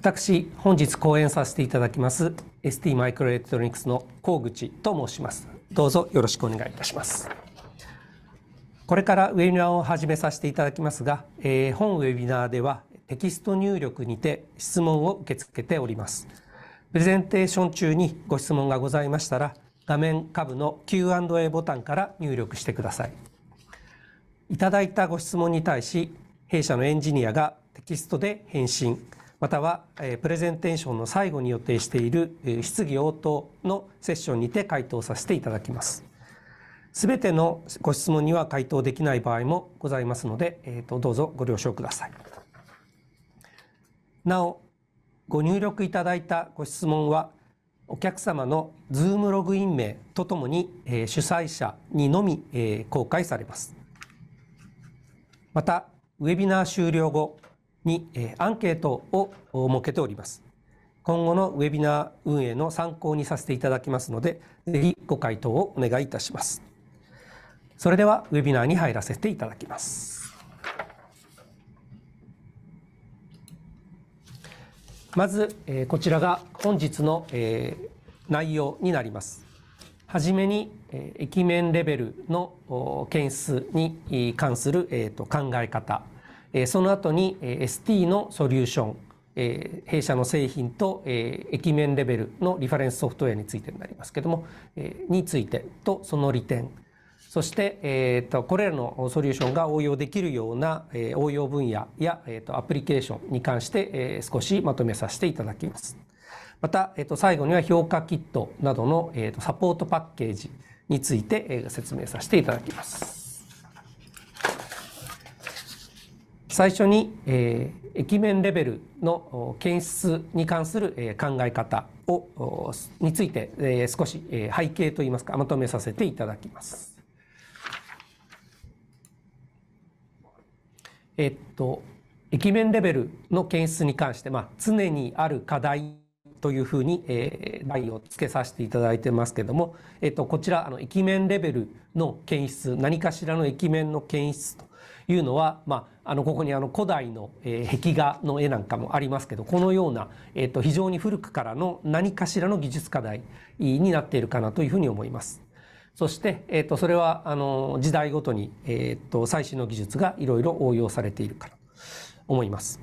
私、本日講演させていただきます ST マイクロエレクトロニクスの高口と申します。どうぞよろしくお願いいたします。これからウェビナーを始めさせていただきますが、えー、本ウェビナーではテキスト入力にて質問を受け付けております。プレゼンテーション中にご質問がございましたら、画面下部の Q&A ボタンから入力してください。いただいたご質問に対し、弊社のエンジニアがテキストで返信、またはえプレゼンテーションの最後に予定しているえ質疑応答のセッションにて回答させていただきます。すべてのご質問には回答できない場合もございますので、えー、とどうぞご了承ください。なお、ご入力いただいたご質問は、お客様のズームログイン名とともに、え主催者にのみ、え公開されます。また、ウェビナー終了後、に、えアンケートを設けております。今後のウェビナー運営の参考にさせていただきますので、ぜひご回答をお願いいたします。それではウェビナーに入らせていただきます。まず、えこちらが本日の、え内容になります。はじめに、えー、液面レベルの検出に関する、えー、と考え方。えその後に ST のソリューション、え弊社の製品と、え液面レベルのリファレンスソフトウェアについてになりますけども、えについてとその利点そして、えと、これらのソリューションが応用できるような、え応用分野や、えと、アプリケーションに関して、え少しまとめさせていただきます。また、えと、最後には評価キットなどの、えとサポートパッケージについて、え説明させていただきます。最初に、えー、液面レベルの検出に関する、えー、考え方をについて、えー、少し、えー、背景といいますかまとめさせていただきます。えっと液面レベルの検出に関して、まあ、常にある課題というふうに、えー、題をつけさせていただいてますけども、えっと、こちらあの液面レベルの検出何かしらの液面の検出というのは、まあ、あのここにあの古代の、え壁画の絵なんかもありますけどこのような、えっと、非常に古くからの何かしらの技術課題になっているかなというふうに思います。そして、えっと、それはあの時代ごとに、えっと、最新の技術がいろいろ応用されているから思います。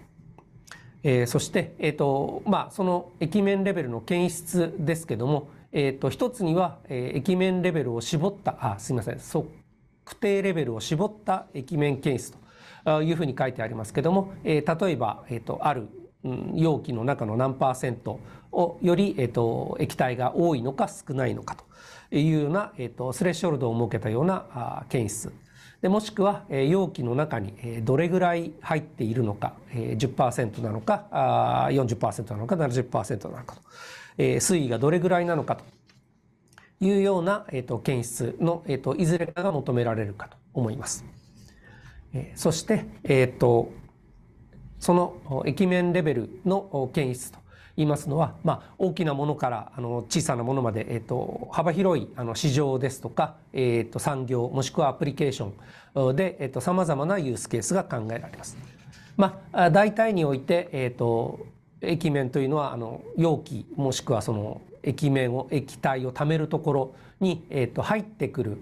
えー、そして、えっとまあ、その液面レベルの検出ですけども、えっと、一つには、えー、液面レベルを絞ったあすいませんそ区定レベルを絞った液面検出というふうに書いてありますけども、えー、例えば、えーと、ある容器の中の何パーセントをより、えーと、液体が多いのか少ないのかというような、えーと、スレッショルドを設けたような検出でもしくは容器の中にどれぐらい入っているのか10%なのか40%なのか70%なのかと水位がどれぐらいなのかというような、えっと検出の、えっといずれかが求められるかと思います。えそして、えー、とその液面レベルの検出と言いますのは、まあ、大きなものからあの小さなものまで、えー、と幅広いあの市場ですとか、えー、と産業もしくはアプリケーションでえさまざまなユースケースが考えられます。まあ、大体において、えー、と液面というのはあの容器もしくはその液面を液体をためるところに、えー、と入ってくる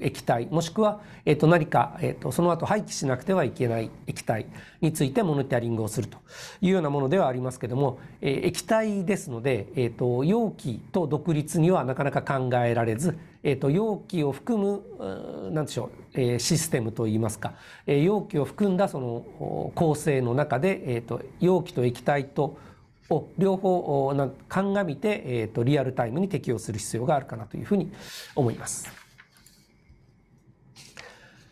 液体もしくは、えー、と何か、えー、とその後廃棄しなくてはいけない液体についてモニタリングをするというようなものではありますけども、えー、液体ですので、えー、と容器と独立にはなかなか考えられず、えー、と容器を含む何でしょう、えー、システムといいますか、えー、容器を含んだその構成の中で、えー、と容器と液体とを両方鑑みて、えーと、リアルタイムに適用する必要があるかなというふうに思います。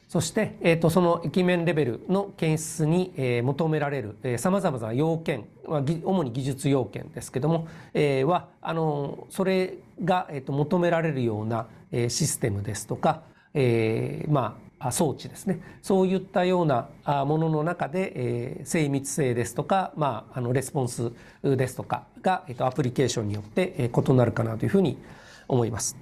そして、えーと、その液面レベルの検出に、えー、求められるさまざまな要件、まあ、主に技術要件ですけども、えー、はあのそれが、えーと、求められるような、えー、システムですとか、えーま装置ですねそういったようなものの中で、え精密性ですとか、まあ、あのレスポンスですとかが、えー、とアプリケーションによって、え異なるかなというふうに思います。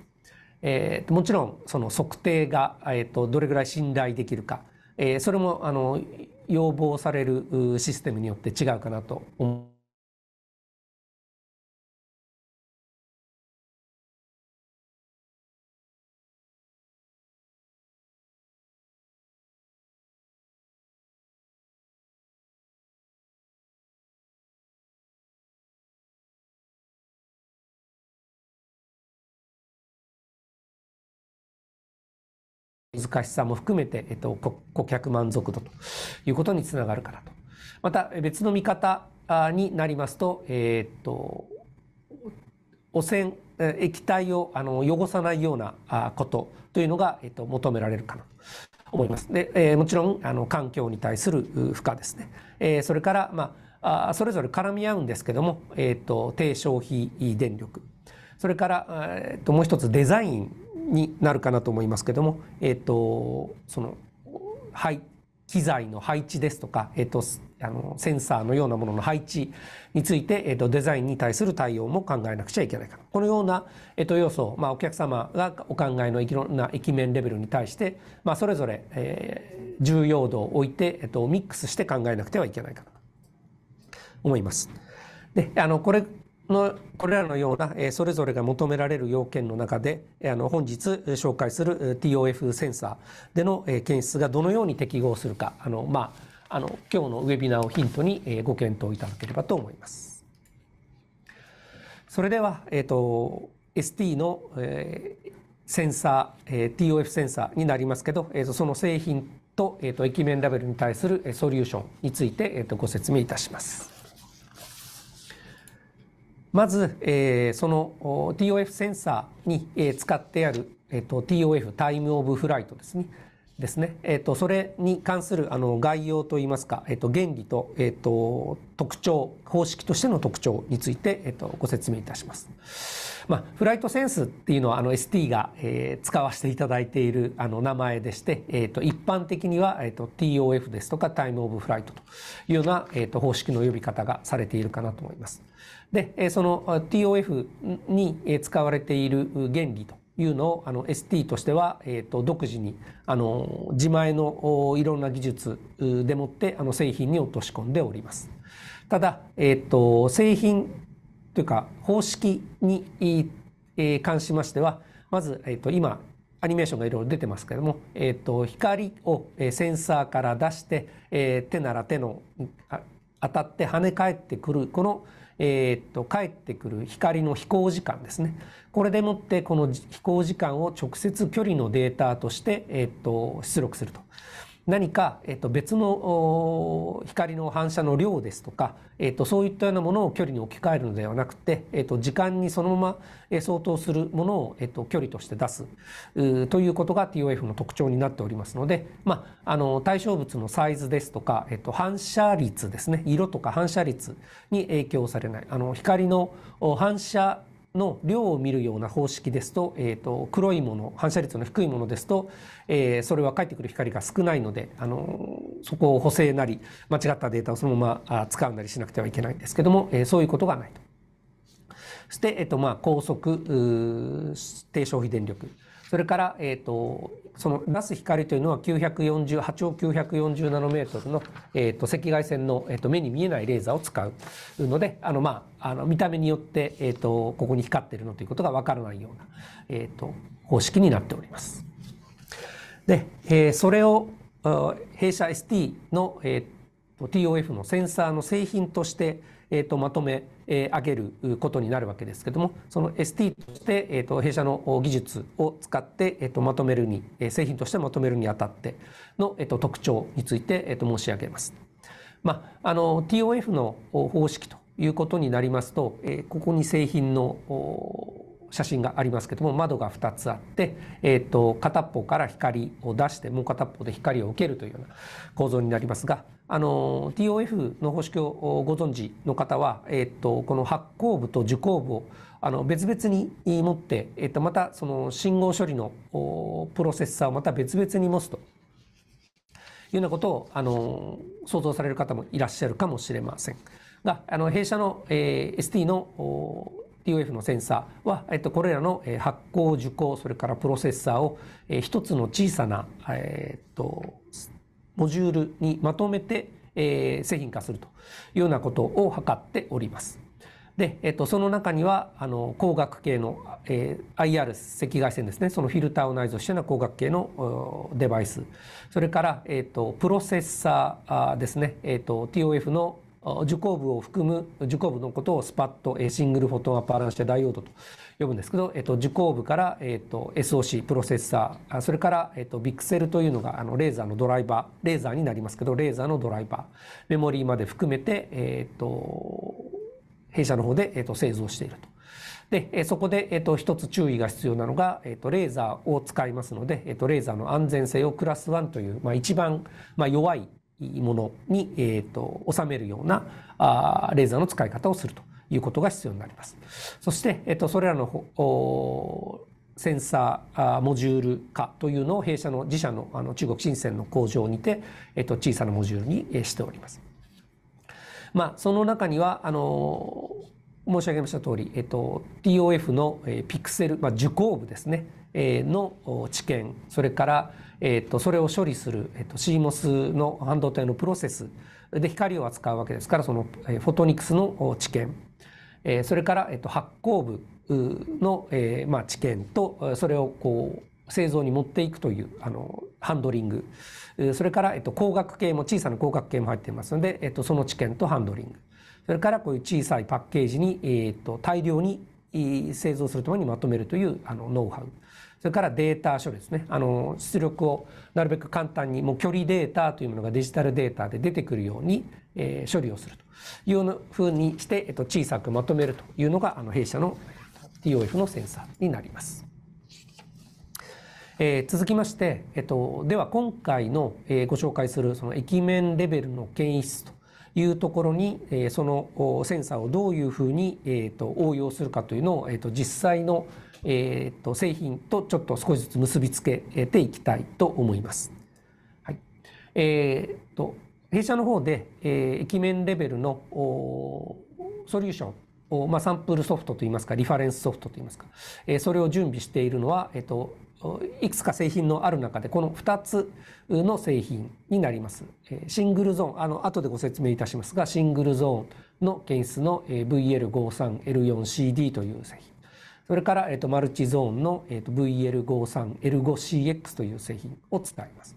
えー、もちろんその測定が、えー、とどれぐらい信頼できるか、えそれもあの要望されるシステムによって違うかなと思います。難しさも含めて、えっと、顧客満足度ということにつながるからと。また別の見方になりますと、えっと、汚染、液体をあの汚さないようなことというのが、えっと、求められるかなと思います。で、えー、もちろんあの環境に対する負荷ですね。えー、それから、まあ、あそれぞれ絡み合うんですけども、えー、っと低消費電力それから、えー、っともう一つデザインになるかなと思いますけども、えっ、ー、と、その、はい、機材の配置ですとか、えっ、ー、と、あの、センサーのようなものの配置について、えっ、ー、と、デザインに対する対応も考えなくちゃいけないかな。このような、えっ、と、要素を、まあ、お客様がお考えのいろんな液面レベルに対して、まあ、それぞれ、えー、重要度を置いて、えっ、と、ミックスして考えなくてはいけないかなと思います。で、あの、これのこれらのようなそれぞれが求められる要件の中であの本日紹介する TOF センサーでの検出がどのように適合するかあの、まあ、あの今日のウェビナーをヒントにご検討いただければと思います。それでは、えーと、ST の、えー、センサー、TOF センサーになりますけど、えー、とその製品と,、えー、と液面ラベルに対するソリューションについて、えー、とご説明いたします。まず、えー、その TOF センサーに、えー、使ってある、えーと、TOF タイムオブフライトですね。ですね。えっ、ー、と、それに関する、あの、概要といいますか、えっ、ー、と、原理と、えっ、ー、と、特徴、方式としての特徴について、えっと、ご説明いたします。まあ、フライトセンスっていうのは、あの、ST が、えー、使わせていただいている、あの、名前でして、えっと、一般的には、えっと、TOF ですとか、タイムオブフライトというような、えっと、方式の呼び方がされているかなと思います。で、その TOF に使われている原理というのを、あの ST としては、えっ、ー、と、独自に、あの、自前のいろんな技術でもって、あの、製品に落とし込んでおります。ただ、えっ、ー、と、製品というか、方式に、え関しましては、まず、えっ、ー、と、今、アニメーションがいろいろ出てますけれども、えっ、と、光をセンサーから出して、え手なら手の、当たって跳ね返ってくる、この、えー、っと帰ってくる光の飛行時間ですねこれでもってこの飛行時間を直接距離のデータとして、えー、っと出力すると。何か、えっと、別の光の反射の量ですとか、えっと、そういったようなものを距離に置き換えるのではなくて、えっと、時間にそのまま相当するものを、えっと、距離として出すということが TOF の特徴になっておりますので、まあ、あの対象物のサイズですとか、えっと、反射率ですね色とか反射率に影響されないあの光の反射の量を見るような方式ですと,、えー、と黒いもの反射率の低いものですと、えー、それは返ってくる光が少ないので、あのそこを補正なり間違ったデータをそのまま使うなりしなくてはいけないんですけども、えー、そういうことがないと。そして、えーとまあ、高速低消費電力それから、えーと、その出す光というのは940波長940ナノメートルの、えーと、赤外線の、えーと、目に見えないレーザーを使うのであの、まあ、あの見た目によって、えー、とここに光っているのということが分からないような、えー、と方式になっております。で、えー、それを弊社 ST の、えー、TOF のセンサーの製品として、えー、とまとめえ上げることになるわけですけどもその ST として、えー、と弊社の技術を使って、えー、とまとめるに、え製品としてまとめるにあたっての、えー、と特徴について、えー、と申し上げます。まあ、あの TOF の方式ということになりますと、えここに製品の写真がありますけども窓が2つあって、えー、と片方から光を出してもう片方で光を受けるというような構造になりますがあの TOF の方式をご存知の方は、えっと、この発光部と受光部をあの別々に持って、えっと、またその信号処理のプロセッサーをまた別々に持つというようなことをあの想像される方もいらっしゃるかもしれませんがあの弊社の、えー、ST の TOF のセンサーは、えっと、これらの発光受光それからプロセッサーを、えー、一つの小さな、えー、っとモジュールにまとめて、えー、製品化するというようなことを図っております。で、えっと、その中にはあの光学系の、えー、IR 赤外線ですねそのフィルターを内蔵したような光学系のデバイスそれから、えっと、プロセッサーですね、えっと、TOF の受光部を含む受光部のことをスパッとシングルフォトアパランシェダイオードと呼ぶんですけど、えっと、受光部から、えっと、SOC プロセッサーそれから、えっと、ビクセルというのがあのレーザーのドライバーレーザーになりますけどレーザーのドライバーメモリーまで含めて、えっと、弊社の方で、えっと、製造していると。で、そこで、えっと、一つ注意が必要なのが、えっと、レーザーを使いますので、えっと、レーザーの安全性をクラス1という、まあ、一番、まあ、弱いものに、えーと、収めるようなあレーザーの使い方をするということが必要になります。そして、えーと、それらのおセンサーモジュール化というのを弊社の自社のあの中国深センの工場にて、えーと、小さなモジュールにしております。まあ、その中にはあの申し上げました通り、えっと、TOF の、えー、ピクセル、まあ、受光部ですね、えー、の知見それから、えー、とそれを処理する、えー、と CMOS の半導体のプロセスで光を扱うわけですからその、えフォトニクスの知見、えそれから、えー、と発光部の、えまあ、知見とそれをこう製造に持っていくというあのハンドリングそれから、えっと、光学系も小さな光学系も入っていますので、えっと、その知見とハンドリングそれからこういう小さいパッケージに、えっと、大量に製造するためにまとめるというあのノウハウそれからデータ処理ですねあの出力をなるべく簡単にもう距離データというものがデジタルデータで出てくるように、えー、処理をするというふうにして、えっと、小さくまとめるというのがあの弊社の TOF のセンサーになります。えー、続きまして、えっと、では今回の、えー、ご紹介するその液面レベルの検出というところに、えー、そのセンサーをどういうふうに、えー、と応用するかというのを、えー、と実際の、えー、と製品とちょっと少しずつ結びつけていきたいと思います。はいえーと、弊社の方で、えー、液面レベルのソリューションを、まあ、サンプルソフトといいますかリファレンスソフトといいますか、えー、それを準備しているのは、えーと、いくつか製品のある中でこの2つの製品になります。えー、シングルゾーンあの後でご説明いたしますがシングルゾーンの検出の VL53L4CD という製品。それから、えっと、マルチゾーンの、えっと、VL53L5CX という製品を使います。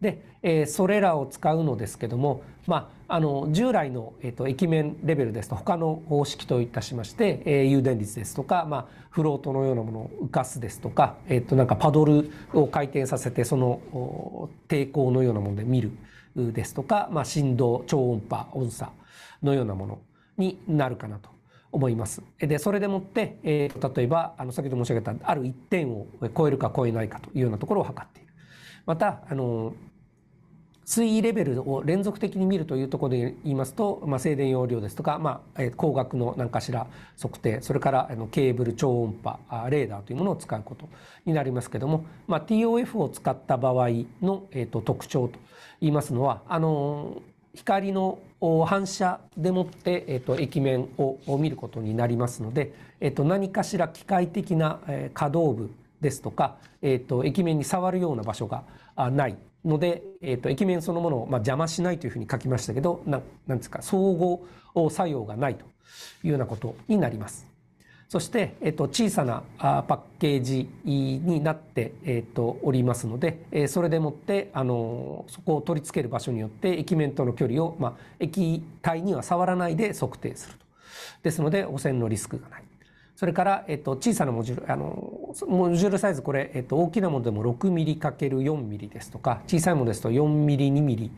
で、えー、それらを使うのですけども、まあ、あの従来の、えっと液面レベルですと他の方式といたしまして、えー、誘電率ですとか、まあ、フロートのようなものを浮かすですとか,、えっとなんかパドルを回転させてその抵抗のようなもので見るですとか、まあ、振動超音波音差のようなものになるかなと思います。でそれでもって、えー、例えばあの先ほど申し上げたある一点を超えるか超えないかというようなところを測っている。またあの水位レベルを連続的に見るというところで言いますと、まあ、静電容量ですとか、まあ、光学の何かしら測定それからあのケーブル超音波レーダーというものを使うことになりますけども、まあ、TOF を使った場合の、えー、と特徴と言いますのはあのー光の反射でもって、えー、と液面を見ることになりますので、えー、と何かしら機械的な可動部ですとか、えー、と液面に触るような場所がないので、えー、と液面そのものを、まあ、邪魔しないというふうに書きましたけどななんですか相互作用がないというようなことになります。そして、えっと、小さなパッケージになって、えっと、おりますので、それでもって、あの、そこを取り付ける場所によって、液面との距離を、まあ、液体には触らないで測定すると。ですので、汚染のリスクがない。それから、えっと、小さなモジュール、あの、モジュールサイズ、これ、えっと、大きなものでも 6mm×4mm ですとか、小さいものですと 4mm、2mm、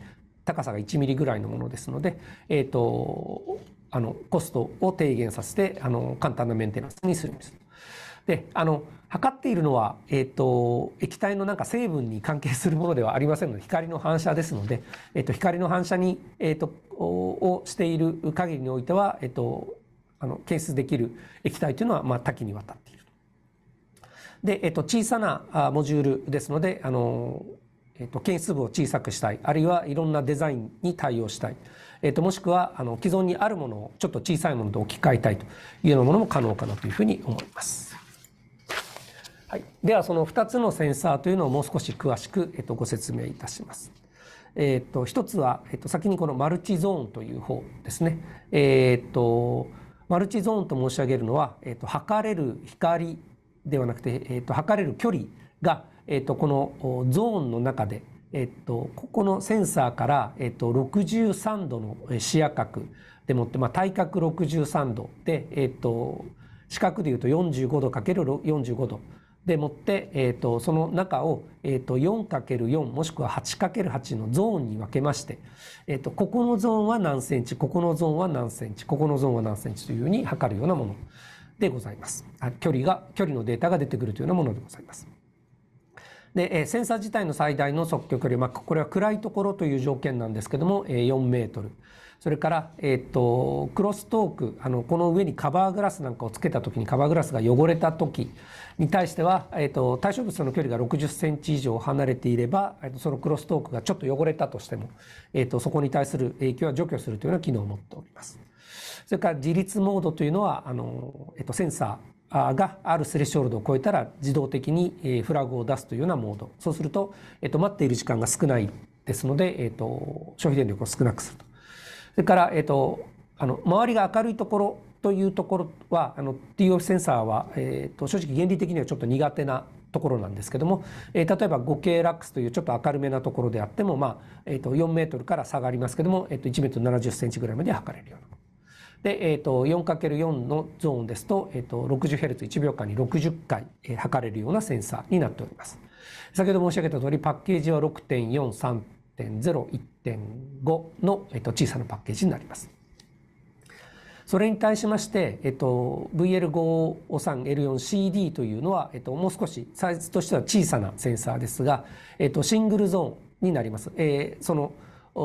高さが1ミリぐらいのものですので、えっ、と、あのコストを低減させてあの簡単なメンテナンスにするんです。であの測っているのは、えーと、液体のなんか成分に関係するものではありませんので光の反射ですので、えーと、光の反射に、えーと、とをしている限りにおいては、えー、とあの検出できる液体というのは、まあ、多岐にわたっている。で、えー、と小さなモジュールですのであの、えー、と検出部を小さくしたいあるいはいろんなデザインに対応したい。えー、ともしくはあの既存にあるものをちょっと小さいものと置き換えたいというようなものも可能かなというふうに思います。はい、ではその2つのセンサーというのをもう少し詳しく、えー、とご説明いたします。えー、と1つは、えー、と先にこのマルチゾーンという方ですね。えー、とマルチゾーンと申し上げるのは、えー、と測れる光ではなくて、えー、と測れる距離が、えー、とこのゾーンの中でえっと、ここのセンサーから、えっと、63度の視野角でもって、まあ、対角63度で、えっと、四角でいうと45度かけ ×45 度でもって、えっと、その中を、えっと、4る4もしくは8る8のゾーンに分けまして、えっと、ここのゾーンは何センチここのゾーンは何センチここのゾーンは何センチというふうに測るようなものでございます。距離が距離のデータが出てくるというようなものでございます。で、えセンサー自体の最大の測距距離、まあ、これは暗いところという条件なんですけども、え4メートル。それから、えっ、と、クロストーク、あの、この上にカバーグラスなんかをつけた時にカバーグラスが汚れた時に対しては、えっ、と、対象物との距離が60センチ以上離れていれば、そのクロストークがちょっと汚れたとしても、えっ、と、そこに対する影響は除去するというような機能を持っております。それから自立モードというのは、あの、えっと、センサー、があるスレッショールドを超えたら自動的にフラグを出すというようなモードそうすると、えっと、待っている時間が少ないですので、えっと、消費電力を少なくするとそれから、えっと、あの周りが明るいところというところはあの TOF センサーは、えっと、正直原理的にはちょっと苦手なところなんですけども、えー、例えば 5K ラックスというちょっと明るめなところであっても、まあえー、と4メートルから下がりますけども、えー、と1メートル7 0センチぐらいまで測れるようなで、えーと、4×4 のゾーンですと,、えーと、60Hz1 秒間に60回、え測れるようなセンサーになっております。先ほど申し上げた通りパッケージは6.43.01.5の、えーと、小さなパッケージになります。それに対しまして、えっと、VL503L4CD というのは、えっと、もう少しサイズとしては小さなセンサーですが、えっと、シングルゾーンになります。えー、その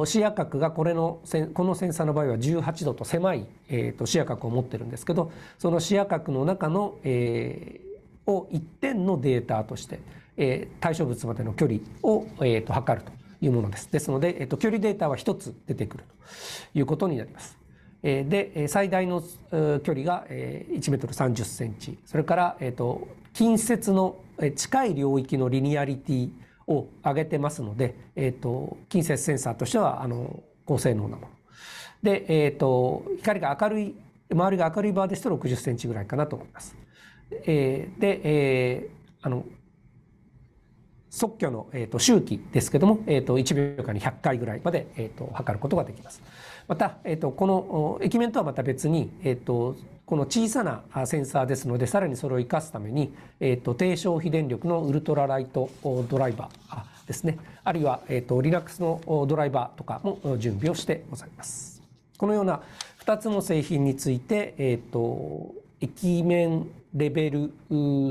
視野角がこれのこのセンサーの場合は18度と狭い、えーと、視野角を持ってるんですけどその視野角の中の、えー、を1点のデータとして、えー、対象物までの距離を、えーと、測るというものです。ですので、えーと、距離データは1つ出てくるということになります。えで最大の距離が1 m 3 0センチそれから、えー、と近接の近い領域のリニアリティを上げてますので、えーと、近接センサーとしてはあの高性能なもの。で、えーと、光が明るい周りが明るい場合ですと60センチぐらいかなと思います。えー、で、えー、あの即挙の、えーと、と周期ですけども、えー、と1秒間に100回ぐらいまで、えー、と測ることができます。また、えー、とこの液面とはまた別に、えー、とこの小さなセンサーですのでさらにそれを生かすために、えーと、低消費電力のウルトラライトドライバーですねあるいは、えーと、リラックスのドライバーとかも準備をしてございます。このような2つの製品について、えーと、液面レベル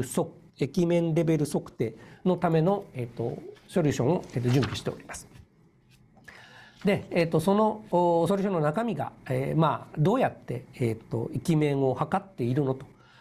測液面レベル測定のための、えー、とソリューションをえと準備しております。で、えー、とそのソリューションの中身が、えー、まあ、どうやって、えー、と域面を測っているの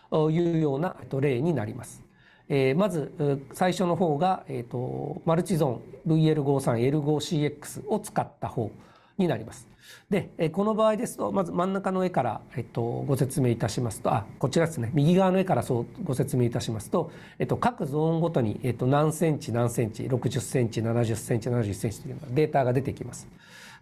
というような、えー、と例になります。えー、まず最初の方が、えー、とマルチゾーン VL53L5CX を使った方になります。でえこの場合ですとまず真ん中の絵から、えっと、ご説明いたしますとあこちらですね右側の絵からそうご説明いたしますと、えっと、各ゾーンごとに、えっと、何センチ何センチ60センチ70センチ71センチというデータが出てきます。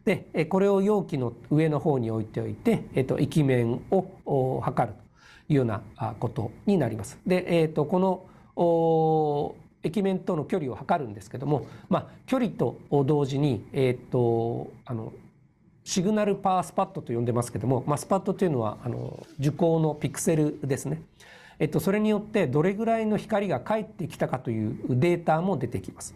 でこれを容器の上の方に置いておいて、えっと、液面を測るというようなことになります。で、えっと、この液面との距離を測るんですけども、まあ、距離と同時に、えっと、あのシグナルパースパットと呼んでますけども、まあ、スパットというのはあの受光のピクセルですね。えっと、それによってどれぐらいの光が返ってきたかというデータも出てきます。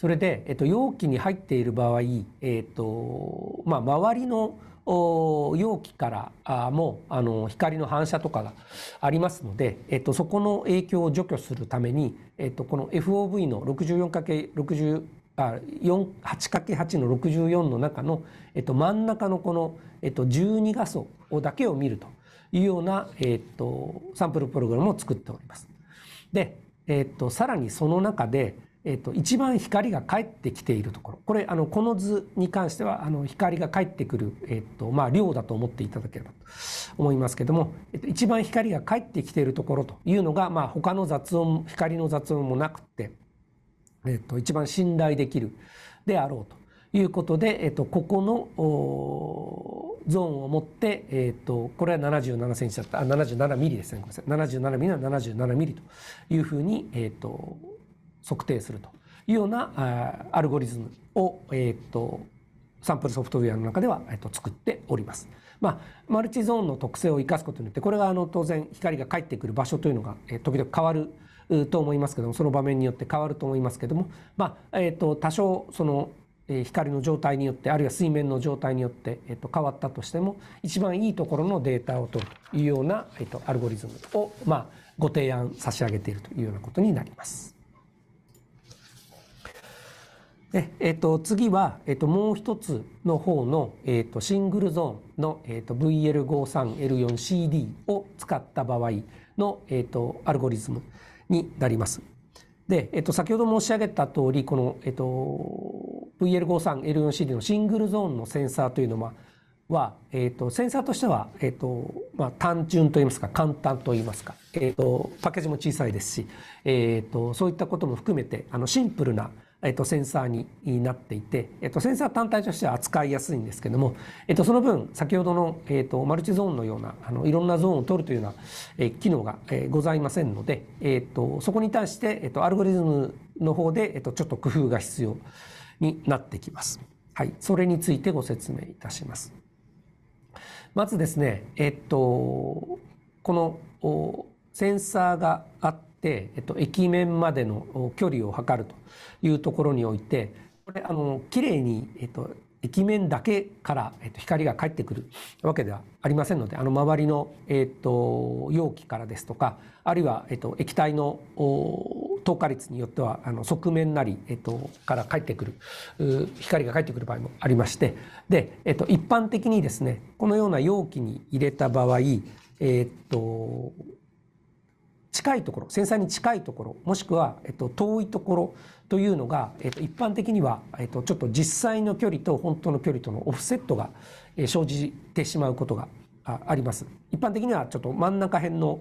それで、えっと、容器に入っている場合、えっとまあ、周りの容器からもあの光の反射とかがありますので、えっと、そこの影響を除去するために、えっと、この FOV の 64×60 8×8 の64の中の、えっと、真ん中のこの、えっと、12画素だけを見るというような、えっと、サンプルプログラムを作っております。で、えっと、さらにその中で、えっと、一番光が返ってきているところこれあのこの図に関してはあの光が返ってくる、えっとまあ、量だと思っていただければと思いますけども、えっと、一番光が返ってきているところというのが、まあ、他の雑音光の雑音もなくて、えっと、一番信頼できるであろうということで、えっと、ここのゾーンを持って、えっと、これは77センチだったあ77ミリですねごめんなさい77ミリは77ミリというふうに、えっと測定するというようなアルゴリズムを、えーと、サンプルソフトウェアの中では、えーと、作っております。まあ、マルチゾーンの特性を生かすことによってこれがあの当然光が返ってくる場所というのが、えー、時々変わると思いますけどもその場面によって変わると思いますけども、まあえーと、と多少その光の状態によってあるいは水面の状態によって、えー、と変わったとしても一番いいところのデータを取るというような、えー、とアルゴリズムを、まあ、ご提案差し上げているというようなことになります。で、えっ、と、次は、えっ、と、もう一つの方の、えっ、と、シングルゾーンの、えっと、VL53L4CD を使った場合の、えっと、アルゴリズムになります。で、えっと、先ほど申し上げた通り、この、えっと、VL53L4CD のシングルゾーンのセンサーというのは、は、えっと、センサーとしては、えっとまあ、単純といいますか簡単といいますか、えっと、パッケージも小さいですし、えっとそういったことも含めてあのシンプルなえっと、センサーになっていて、えっと、センサー単体としては扱いやすいんですけども、えっと、その分先ほどの、えっと、マルチゾーンのようなあのいろんなゾーンを取るというような、え機能が、えございませんので、えっと、そこに対して、えっと、アルゴリズムの方で、えっと、ちょっと工夫が必要になってきます。はい、それについてご説明いたします。まずですね、えっと、このセンサーがあっ、えっと、液面までの距離を測るというところにおいてこれあの綺麗に、えっと、液面だけから、えっと、光が返ってくるわけではありませんのであの周りの、えっと、容器からですとかあるいは、えっと、液体の透過率によってはあの側面なり、えっと、から返ってくる光が返ってくる場合もありましてで、えっと、一般的にですねこのような容器に入れた場合えっと近いところ繊細に近いところもしくは、えっと、遠いところというのが、えっと、一般的には、えっと、ちょっと実際の距離と本当の距離とのオフセットが、えー、生じてしまうことがあります一般的にはちょっと真ん中辺の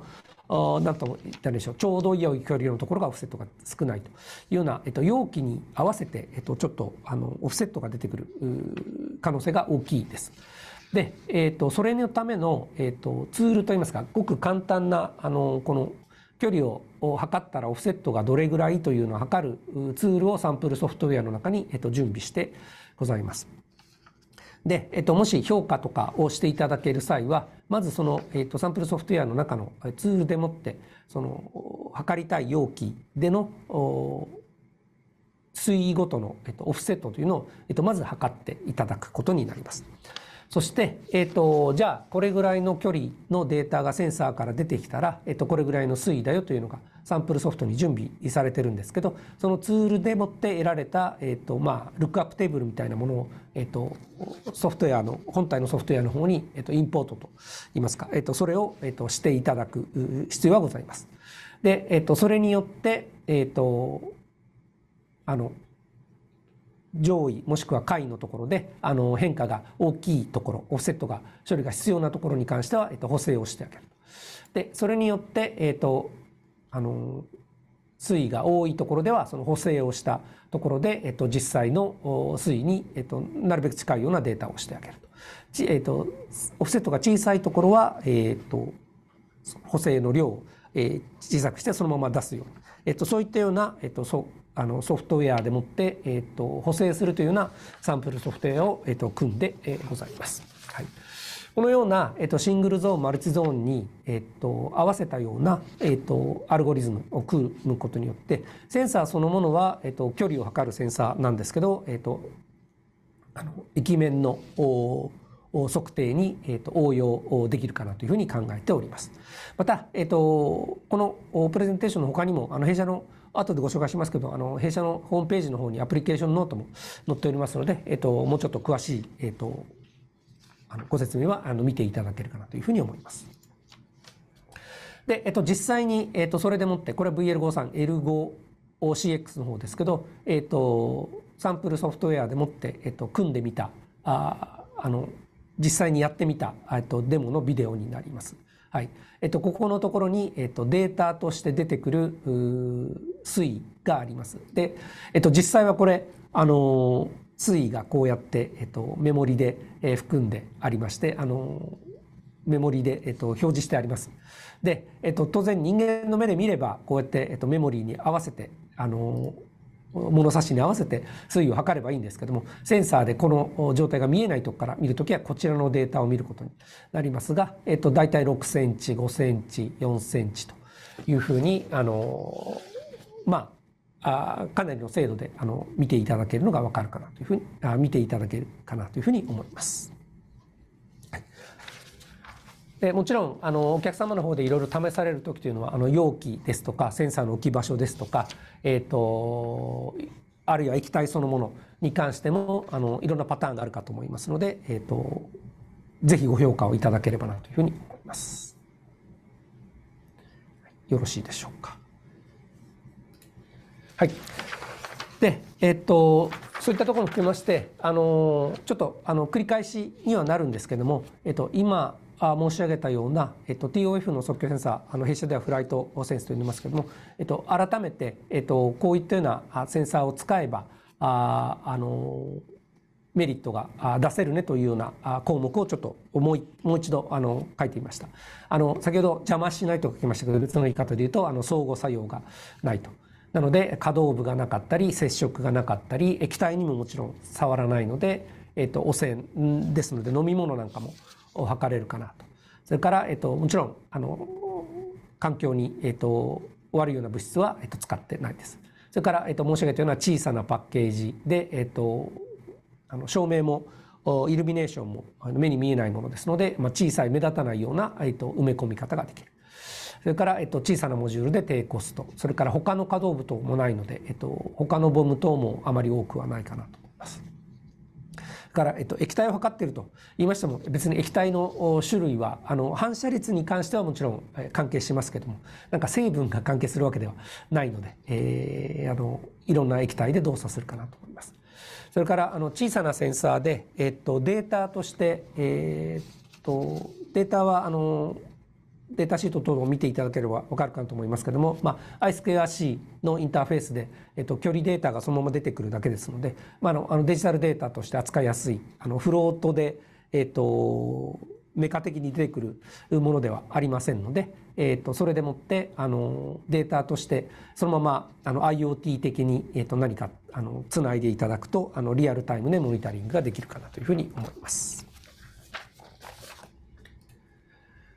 何と言ったんでしょうちょうど良い距離のところがオフセットが少ないというような、えっと、容器に合わせて、えっと、ちょっとあのオフセットが出てくる可能性が大きいです。で、えっと、それのための、えっと、ツールといいますかごく簡単なあのこの距離を測ったらオフセットがどれぐらいというのを測るツールをサンプルソフトウェアの中に、えっと、準備してございます。で、えっと、もし評価とかをしていただける際は、まずその、えっと、サンプルソフトウェアの中のツールでもって、その、測りたい容器での、水位ごとの、えっと、オフセットというのを、えっと、まず測っていただくことになります。そして、えっ、ー、と、じゃあ、これぐらいの距離のデータがセンサーから出てきたら、えっ、ー、と、これぐらいの推移だよというのが、サンプルソフトに準備されてるんですけど、そのツールでもって得られた、えっ、ー、と、まあ、ルックアップテーブルみたいなものを、えっと、ソフトウェアの、本体のソフトウェアの方に、えっと、インポートと言いますか、えっと、それを、えっと、していただく必要はございます。で、えっと、それによって、えっと、あの、上位もしくは下位のところであの変化が大きいところオフセットが処理が必要なところに関しては、えっと、補正をしてあげるでそれによって、えっと、あの水位が多いところではその補正をしたところで、えっと、実際の水位に、えっと、なるべく近いようなデータをしてあげると。えっと、オフセットが小さいところは、えっと、補正の量を、え小さくしてそのまま出すように、えっと、そういったような、えっと、そあのソフトウェアでもって、えーと、補正するというようなサンプルソフトウェアを、えーと、組んで、えー、ございます。はい、このような、えっと、シングルゾーンマルチゾーンに、えっと合わせたような、えっとアルゴリズムを組むことによってセンサーそのものは、えっと距離を測るセンサーなんですけど、えっとあの液面の測定に、えっと応用できるかなというふうに考えております。また、えっとこのプレゼンテーションの他にもあの弊社の後でご紹介しますけどあの弊社のホームページの方にアプリケーションノートも載っておりますので、えっと、もうちょっと詳しい、えっと、あのご説明はあの見ていただけるかなというふうに思います。で、えっと、実際に、えっと、それでもってこれは VL53 L5 OCX の方ですけど、えっと、サンプルソフトウェアでもって、えっと、組んでみたああの実際にやってみた、えっと、デモのビデオになります。はい。えっと、ここのところに、えっと、データとして出てくる、推移があります。で、えっと、実際はこれ、あの推移がこうやって、えっと、メモリで、えー、含んでありまして、あのメモリで、えっと、表示してあります。で、えっと、当然人間の目で見ればこうやって、えっと、メモリに合わせてあの物差しに合わせて水位を測ればいいんですけどもセンサーでこの状態が見えないとこから見るときはこちらのデータを見ることになりますが、えっと、大体6センチ5センチ4センチというふうにあのまあかなりの精度であの見ていただけるのが分かるかなというふうにあ見ていただけるかなというふうに思います。でもちろんあのお客様の方でいろいろ試される時というのはあの容器ですとかセンサーの置き場所ですとか、えーと、あるいは液体そのものに関してもあのいろんなパターンがあるかと思いますので、えーと、ぜひご評価をいただければなというふうに思います。よろしいでしょうか。はい。で、えっ、ー、と、そういったところも含めまして、あの、ちょっと、あの、繰り返しにはなるんですけども、えっ、ー、と、今、申し上げたような、えっと、TOF の即興センサーあの弊社ではフライトセンスと言いますけども、えっと、改めて、えっと、こういったようなセンサーを使えばああのメリットが出せるねというような項目をちょっともうもう一度あの書いてみましたあの先ほど邪魔しないと書きましたけど別の言い方で言うとあの相互作用がないと。なので可動部がなかったり接触がなかったり液体にももちろん触らないので、えっと、汚染ですので飲み物なんかもを図れるかなと。それから、えっと、もちろん、あの、環境に、えっと、悪いような物質は、えっと、使ってないです。それから、えっと、申し上げたような小さなパッケージで、えっと、あの照明もイルミネーションも目に見えないものですので、まあ、小さい目立たないような、えっと、埋め込み方ができる。それから、えっと、小さなモジュールで低コスト。それから他の可動部等もないので、えっと、他のボム等もあまり多くはないかなと思います。から、えっと、液体を測っていると言いましても別に液体の種類はあの反射率に関してはもちろん関係しますけどもなんか成分が関係するわけではないので、えー、あのいろんな液体で動作するかなと思います。それからあの小さなセンサーで、えっと、データとして、えー、っとデータはあのデータシート等を見ていただければ分かるかと思いますけども、まあ、i2RC のインターフェースで、えっと、距離データがそのまま出てくるだけですので、まあ、あのあのデジタルデータとして扱いやすいあのフロートで、えっと、メカ的に出てくるものではありませんので、えっと、それでもってあのデータとしてそのままあの IoT 的に、えっと、何かあのつないでいただくとあのリアルタイムでモニタリングができるかなというふうに思います。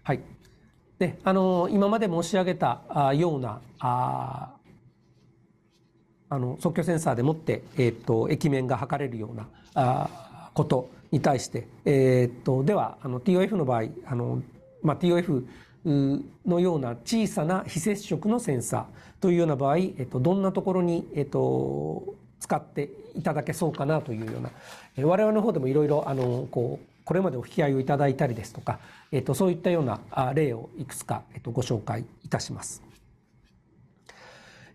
はいね、あの今まで申し上げたようなああの即興センサーでもって、えーと、液面が測れるようなあことに対して、えーと、ではあの TOF の場合あの、まあ、TOF のような小さな非接触のセンサーというような場合、えーと、とどんなところに、えー、と使っていただけそうかなというような、えー、我々の方でもいろいろあのこうこれまでお引き合いをいただいたりですとか、えっと、そういったような例をいくつか、えっと、ご紹介いたします。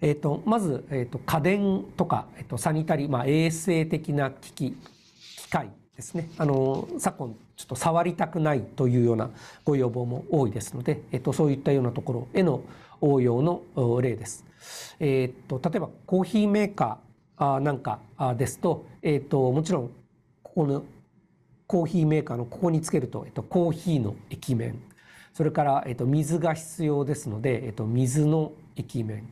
えっと、まず、えっと、家電とか、えっと、サニタリー、まあ、衛生的な機器、機械ですね。あの、昨今、ちょっと触りたくないというようなご要望も多いですので、えっと、そういったようなところへの応用の例です。えっと、例えばコーヒーメーカーなんかですと、えっと、もちろん、ここのコーヒーメーカーのここにつけると、えっと、コーヒーの液面それから、えっと、水が必要ですので、えっと、水の液面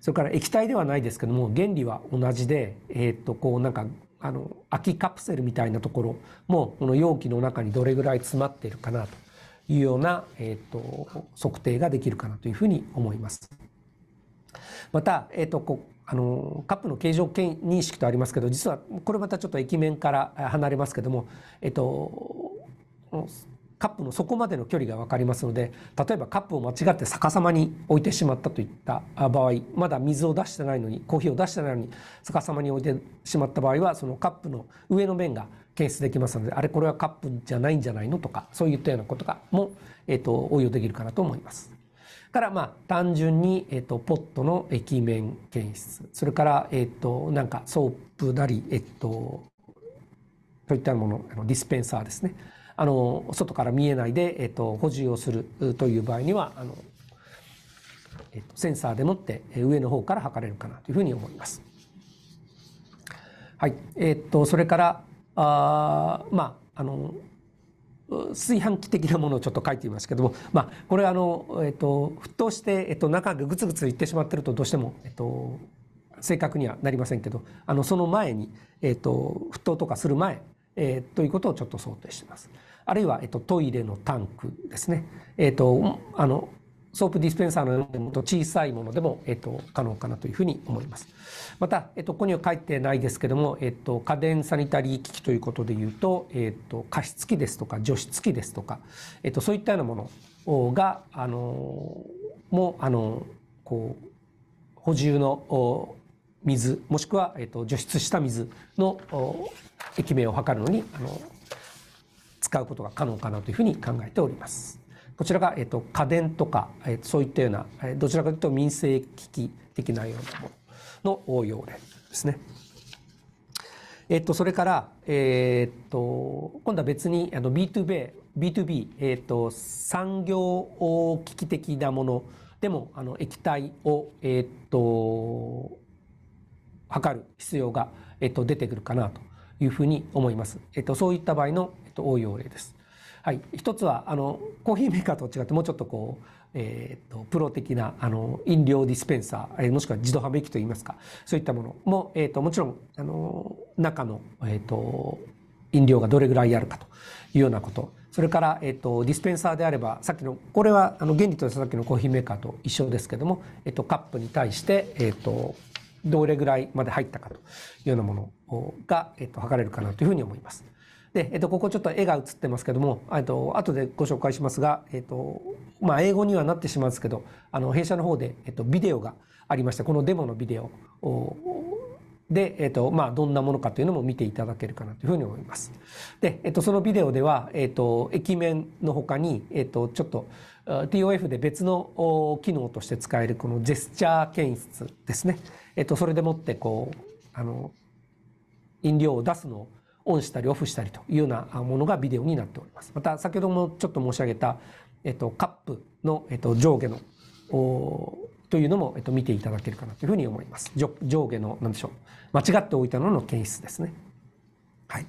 それから液体ではないですけども原理は同じで、えっと、こうなんかあの空きカプセルみたいなところもこの容器の中にどれぐらい詰まっているかなというような、えっと、測定ができるかなというふうに思います。また、えっと、こうあのカップの形状認識とありますけど実はこれまたちょっと液面から離れますけども、えっと、カップの底までの距離が分かりますので例えばカップを間違って逆さまに置いてしまったといった場合まだ水を出してないのにコーヒーを出してないのに逆さまに置いてしまった場合はそのカップの上の面が検出できますのであれこれはカップじゃないんじゃないのとかそういったようなことがも、えっと、応用できるかなと思います。からまあ単純に、えー、とポットの液面検出それから、えー、となんかソープなり、えー、とといったものあのディスペンサーですねあの外から見えないで、えー、と補充をするという場合にはあの、えー、とセンサーでもって上の方から測れるかなというふうに思います。はいえー、とそれからあまああの炊飯器的なものをちょっと書いていますけども、まあ、これあの、えっと、沸騰して、えっと、中がグツグツいってしまってるとどうしても、えっと、正確にはなりませんけどあのその前に、えっと、沸騰とかする前、えー、ということをちょっと想定してます。あるいは、えっと、トイレのタンクですね、えっと、あのソープディスペンサーのようなもと小さいものでも、えっと、可能かなというふうに思います。また、えっと、ここには書いてないですけども、えっと、家電サニタリー機器ということでいうと、えっと、加湿器ですとか除湿器ですとか、えっと、そういったようなものが、あのもう、あのこう補充の水もしくは、えっと、除湿した水の液名を測るのにあの使うことが可能かなというふうに考えております。こちらが、えっと、家電とか、えそういったような、えどちらかというと民生機器的なようなものの応用例ですね。えっと、それから、えー、っと、今度は別に、あの、B2B、B2B、えー、っと、産業を危機的なものでも、あの、液体を、えー、っと、測る必要が、えっと、出てくるかなというふうに思います。えっと、そういった場合の、えっと、応用例です。はい、一つはあのコーヒーメーカーと違ってもうちょっとこう、えーと、プロ的なあの飲料ディスペンサーもしくは自動販売機といいますかそういったものも、えーと、もちろんあの中の、えーと、と飲料がどれぐらいあるかというようなことそれから、えー、とディスペンサーであればさっきのこれはあの原理としてさっきのコーヒーメーカーと一緒ですけども、えー、とカップに対して、えー、とどれぐらいまで入ったかというようなものが、えー、と測れるかなというふうに思います。で、えっと、ここちょっと絵が映ってますけども、えっと、後でご紹介しますが、えっと、まあ、英語にはなってしまうんですけど、あの、弊社の方で、えっと、ビデオがありまして、このデモのビデオで、えっと、まあ、どんなものかというのも見ていただけるかなというふうに思います。で、えっと、そのビデオでは、えっと、液面のほかに、えっと、ちょっと、TOF で別の機能として使えるこのジェスチャー検出ですね。えっと、それでもって、こう、あの、飲料を出すのをオンしたりオフしたりというようなものがビデオになっております。また先ほどもちょっと申し上げた、えっと、カップの、えっと、上下のというのも、えっと、見ていただけるかなというふうに思います。上下の何でしょう間違っておいたのの検出ですね。はい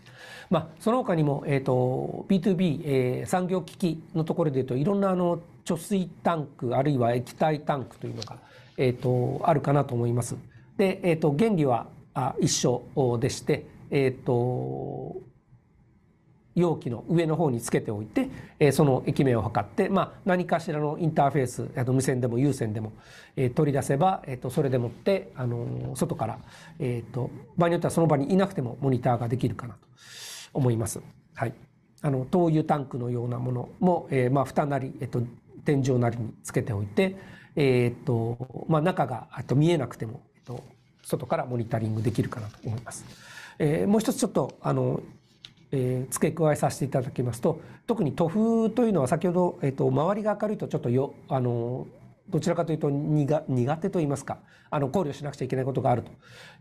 まあ、その他にも、えーと、B2B、えー、産業機器のところでいうといろんなあの貯水タンクあるいは液体タンクというのが、えーと、あるかなと思います。で、えーと、と原理はあ一緒でして、えっ、ー、と容器の上の方につけておいて、えー、その液面を測って、まあ、何かしらのインターフェースあの無線でも有線でも、えー、取り出せば、えー、とそれでもって、あのー、外から、えーと、場合によってはその場にいなくてもモニターができるかなと思います。はい、あの灯油タンクのようなものも、えーまあ、蓋なり、えーと、天井なりにつけておいて、えーとまあ、中がと見えなくても、えーと、と外からモニタリングできるかなと思います。えー、もう一つちょっとあの、えー、付け加えさせていただきますと特に塗布というのは先ほど、えーと、周りが明るいとちょっとよあのどちらかというと苦手と言いますかあの考慮しなくちゃいけないことがある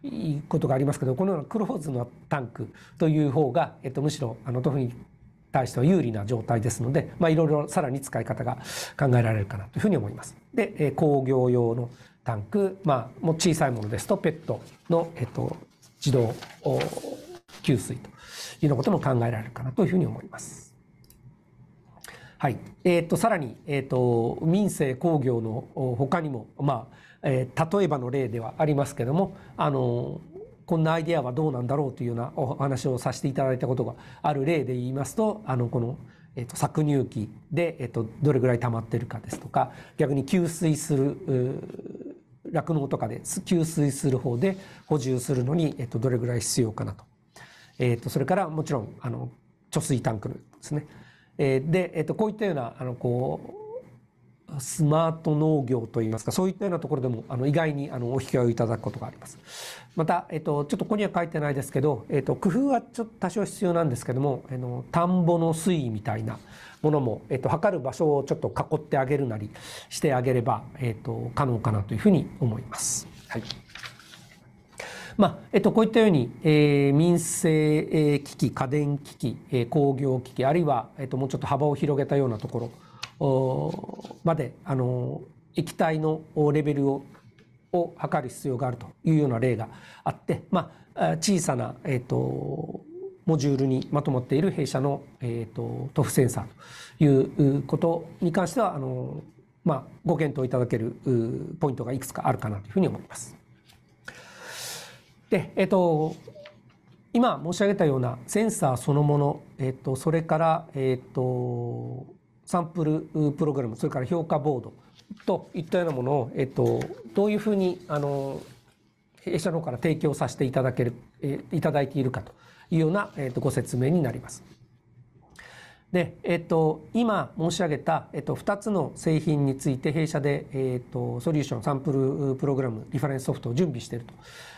ということがありますけどこのようなクローズのタンクという方が、えっと、むしろあの塗布に対しては有利な状態ですので、まあ、いろいろさらに使い方が考えられるかなというふうに思います。で工業用のタンク、まあ、もう小さいものですとペットの、えっと、自動給水というようなことも考えられるかなというふうに思います。はい。えっ、ー、と、さらに、えっ、ー、と、民生工業のほかにも、まあ、えー、例えばの例ではありますけれども、あの、こんなアイデアはどうなんだろうというようなお話をさせていただいたことがある例で言いますと、あの、この、えっと、搾乳機で、えっと、どれぐらい溜まってるかですとか、逆に給水する、酪農とかで吸水する方で補充するのに、えっと、どれぐらい必要かなと。えっと、それからもちろん、あの、貯水タンクですね。えー、で、えっと、こういったような、あの、こう、スマート農業といいますか、そういったようなところでも、あの、意外に、あの、お引き合いをいただくことがあります。また、えっと、ちょっとここには書いてないですけど、えっと、工夫はちょっと多少必要なんですけども、あの、田んぼの水位みたいな、ものも、えっと、測る場所をちょっと囲ってあげるなりしてあげれば、えっと、可能かなというふうに思います。はいまあえっと、こういったように、えー、民生、えー、機器、家電機器、え工業機器、あるいは、えっと、もうちょっと幅を広げたようなところまで、あのー、液体のレベルをを測る必要があるというような例があって、まあ、小さな、えっと、モジュールにまとまっている弊社の、えーと、とトフセンサーということに関してはあの、まあ、ご検討いただけるポイントがいくつかあるかなというふうに思います。で、えーと、今申し上げたようなセンサーそのもの、えーと、それから、えー、とサンプルプログラムそれから評価ボードといったようなものを、えー、とどういうふうにあの弊社の方から提供させていただける、えいただいているかというような、えー、とご説明になります。で、えっと、今申し上げた、えっと、2つの製品について弊社で、えっと、ソリューションサンプルプログラムリファレンスソフトを準備している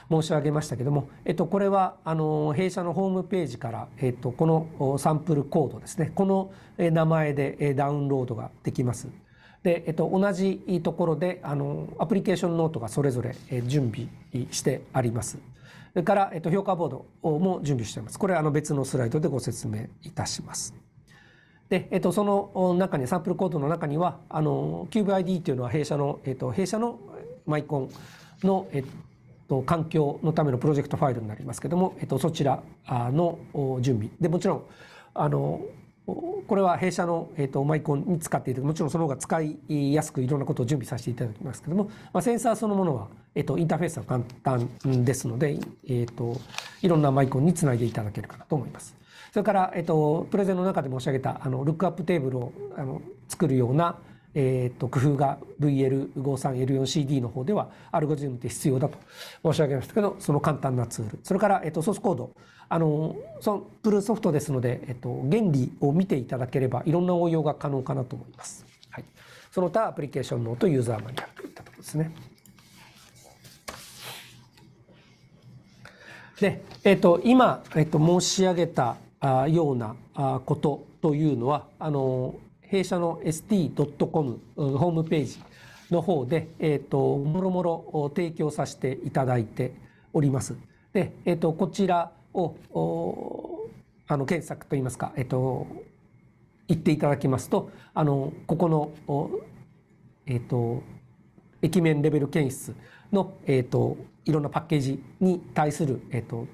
と申し上げましたけども、えっと、これはあの弊社のホームページから、えっと、このサンプルコードですねこの名前でダウンロードができます。で、えっと、同じところであのアプリケーションノートがそれぞれ準備してあります。それから、えっと、評価ボードも準備しています。これはあの別のスライドでご説明いたします。で、えっと、その中に、サンプルコードの中には、あの、CubeID というのは弊社の、えっと、弊社のマイコンの、えっと、環境のためのプロジェクトファイルになりますけども、えっと、そちらの準備。で、もちろん、あの、これは弊社の、えー、とマイコンに使っていてもちろんその方が使いやすくいろんなことを準備させていただきますけども、まあ、センサーそのものは、えー、とインターフェースは簡単ですので、えー、といろんなマイコンにつないでいただけるかなと思います。それから、えー、とプレゼンの中で申し上げたあのルックアップテーブルをあの作るようなえー、と工夫が VL53L4CD の方ではアルゴリズムって必要だと申し上げましたけどその簡単なツールそれから、えー、とソースコードあのそのプルソフトですので、えー、と原理を見ていただければいろんな応用が可能かなと思います、はい、その他アプリケーションのとユーザーマニュアルといったところですねで、えー、と今、えー、と申し上げたあようなあことというのはあの弊社の st.com ホームページの方で、えっ、ー、と、もろもろ提供させていただいております。で、えっ、ー、と、こちらを、あの、検索といいますか、えっ、ー、と、行っていただきますと、あの、ここの、えっ、と、液面レベル検出の、えっ、と、いろんなパッケージに対する、えっ、と、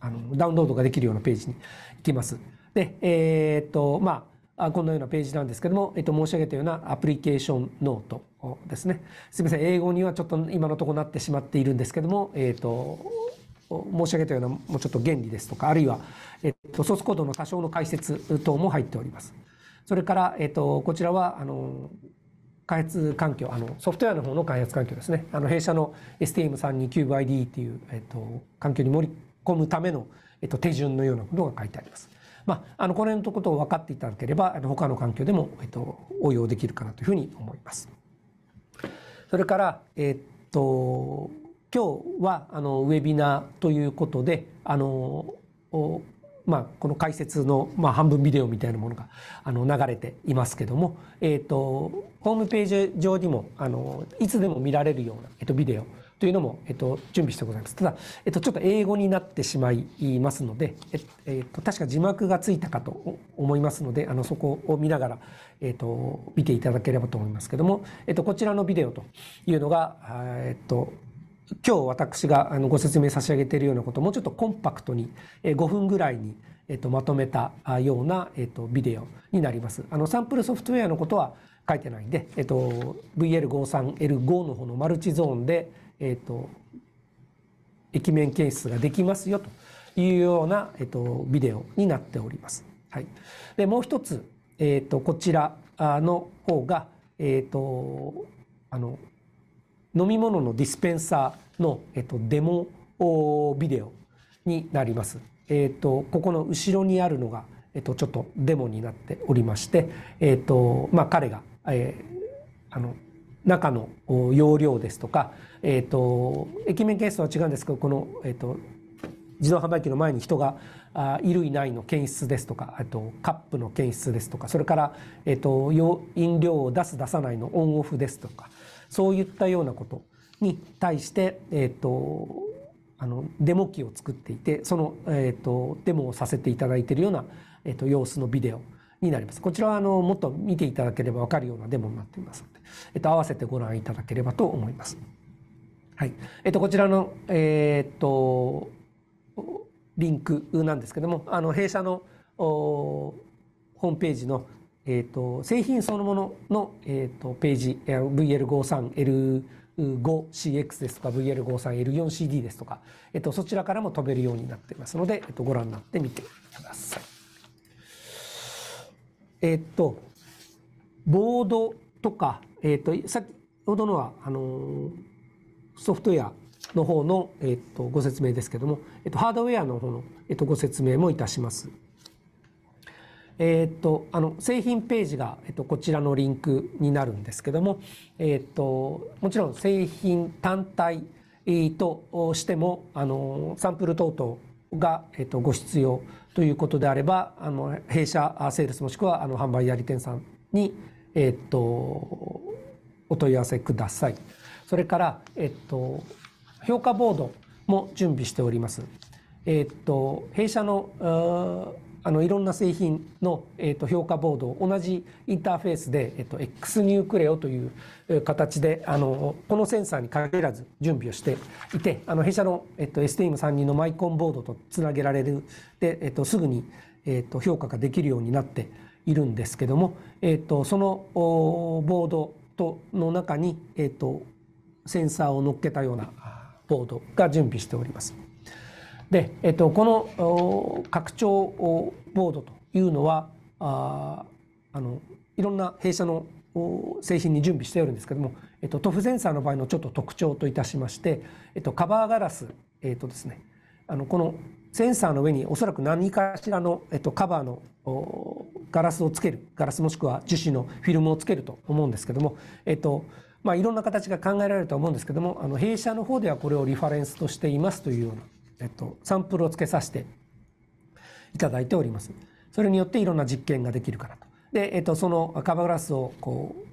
あの、ダウンロードができるようなページに行きます。で、えっ、と、まあ、このようなページなんですけども、えっと、申し上げたようなアプリケーションノートですね。すみません、英語にはちょっと今のところなってしまっているんですけども、えっと、申し上げたようなもうちょっと原理ですとか、あるいは、えっと、ソースコードの多少の解説等も入っております。それから、えっと、こちらは、あの、開発環境、あの、ソフトウェアの方の開発環境ですね。あの、弊社の STM32 CubeID っていう、えっと、環境に盛り込むための、えっと、手順のようなことが書いてあります。まあ、あのこの辺のことを分かっていただければ他の環境でも、えっと、応用できるかなというふうに思います。それから、えっと今日はあのウェビナーということであのお、まあ、この解説の、まあ、半分ビデオみたいなものがあの流れていますけども、えっと、ホームページ上にもあのいつでも見られるような、えっとビデオというのも、えっと、準備してございます。ただ、えっと、ちょっと英語になってしまいますので、えっと、確か字幕がついたかと思いますので、あの、そこを見ながら、えっと、見ていただければと思いますけども、えっと、こちらのビデオというのが、えっと、今日私があのご説明差し上げているようなことをもうちょっとコンパクトに5分ぐらいにえっとまとめたようなえっとビデオになります。あのサンプルソフトウェアのことは書いてないんで、えっと VL53L5 の方のマルチゾーンでえーと、液面検出ができますよというような、えーと、ビデオになっております。はい、でもう一つ、えーと、こちらの方が、えー、とあの飲み物のディスペンサーの、えー、とデモビデオになります。えー、とここの後ろにあるのが、えー、とちょっとデモになっておりまして、えーとまあ、彼が、えー、あの中の容量ですとか、えっ、ー、と、駅面検査は違うんですけど、この、えっ、ー、と、自動販売機の前に人が衣類内の検出ですとかとカップの検出ですとかそれから、えっと、飲料を出す出さないのオンオフですとかそういったようなことに対して、えっと、あのデモ機を作っていてその、えっと、デモをさせていただいているような、えっと、様子のビデオになります。こちらはあのもっと見ていただければわかるようなデモになっていますので、えっと、合わせてご覧いただければと思います。はい。えっと、こちらの、えー、っと、リンクなんですけども、あの、弊社のホームページの、えー、っと、製品そのものの、えー、っと、ページ、VL53L VL53L5CX ですとか VL53L4CD ですとか、えっと、そちらからも飛べるようになっていますので、えっと、ご覧になってみてください。えっと、ボードとか、えっと、先ほどのは、あのソフトウェアの方の、えっと、ご説明ですけども、えっと、ハードウェアの方の、えっと、ご説明もいたします。えっと、あの、製品ページが、えっと、こちらのリンクになるんですけども、えっと、もちろん製品単体としても、あの、サンプル等々が、えっと、ご必要ということであればあの弊社セールスもしくはあの販売代理店さんに、えっと、お問い合わせくださいそれから、えっと、評価ボードも準備しております。えっと、弊社のあのいろんな製品の、えー、と評価ボードを同じインターフェースで、えー、と X ニュークレオという形であのこのセンサーに限らず準備をしていてあの弊社の、えー、と STM32 のマイコンボードとつなげられるで、えー、とすぐに、えー、と評価ができるようになっているんですけども、えー、とそのボードとの中に、えー、とセンサーを乗っけたようなボードが準備しております。で、えっと、この拡張ボードというのはああのいろんな弊社の製品に準備しておるんですけども、えっと、塗布センサーの場合のちょっと特徴といたしまして、えっと、カバーガラス、えっとですね、あのこのセンサーの上におそらく何かしらの、えっと、カバーのガラスをつけるガラスもしくは樹脂のフィルムをつけると思うんですけども、えっとまあ、いろんな形が考えられると思うんですけどもあの弊社の方ではこれをリファレンスとしていますというようなえっと、サンプルを付けさせていただいております。それによっていろんな実験ができるからと。で、えっと、そのカバーグラスをこう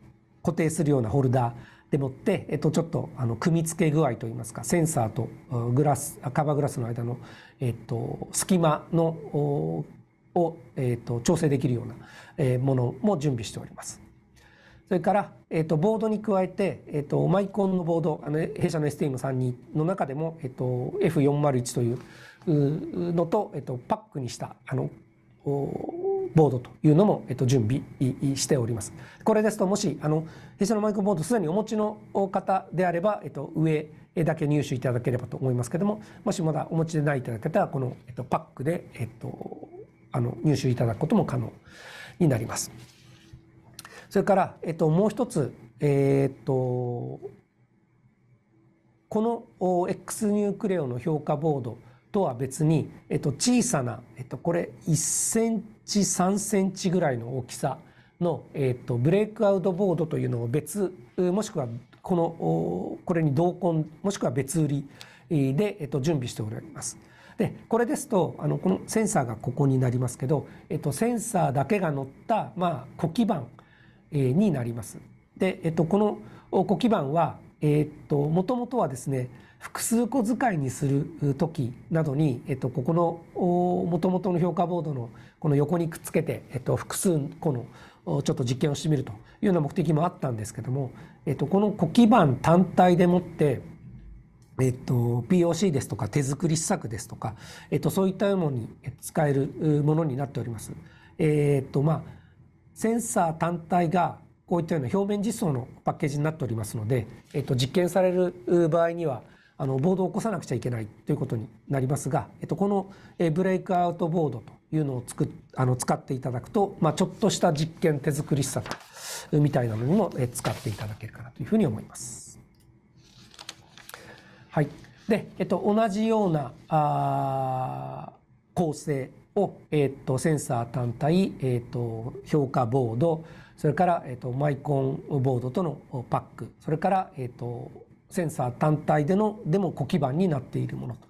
固定するようなホルダーでもって、えっと、ちょっとあの組み付け具合といいますかセンサーとグラスカバーグラスの間の、えっと、隙間のを、えっと、調整できるようなものも準備しております。それから、えっと、ボードに加えて、えっと、マイコンのボード、あの、弊社の STM32 の中でも、えっと、F401 というのと、えっと、パックにした、あの、ボードというのも、えっと、準備しております。これですと、もし、あの、弊社のマイコンボード、すでにお持ちの方であれば、えっと、上だけ入手いただければと思いますけども、もしまだお持ちでないいただけたら、この、えっと、パックで、えっと、あの、入手いただくことも可能になります。それから、えっと、もう一つ、えー、っと、この X ニュークレオの評価ボードとは別に、えっと、小さな、えっと、これ1センチ3センチぐらいの大きさの、えっと、ブレイクアウトボードというのを別もしくはこのこれに同梱もしくは別売りで、えっと、準備しております。でこれですとあのこのセンサーがここになりますけど、えっと、センサーだけが載った、まあ、小基板になります。で、えっと、この古基板は、えっと、もともとはですね、複数個使いにする時などに、えっと、ここのもともとの評価ボードのこの横にくっつけて、えっと、複数個のちょっと実験をしてみるというような目的もあったんですけども、えっと、この古基板単体でもって、えっと、POC ですとか手作り試作ですとか、えっと、そういったものに使えるものになっております。えっとまあセンサー単体がこういったような表面実装のパッケージになっておりますので、えっと、実験される場合にはあのボードを起こさなくちゃいけないということになりますが、えっと、このブレイクアウトボードというのを作あの使っていただくと、まあ、ちょっとした実験手作りしさみたいなのにも使っていただけるかなというふうに思います。はい、で、えっと、同じようなあ構成を、えー、とセンサー単体、えー、と評価ボードそれから、えー、とマイコンボードとのパックそれから、えー、とセンサー単体でのでも小基板になっているものと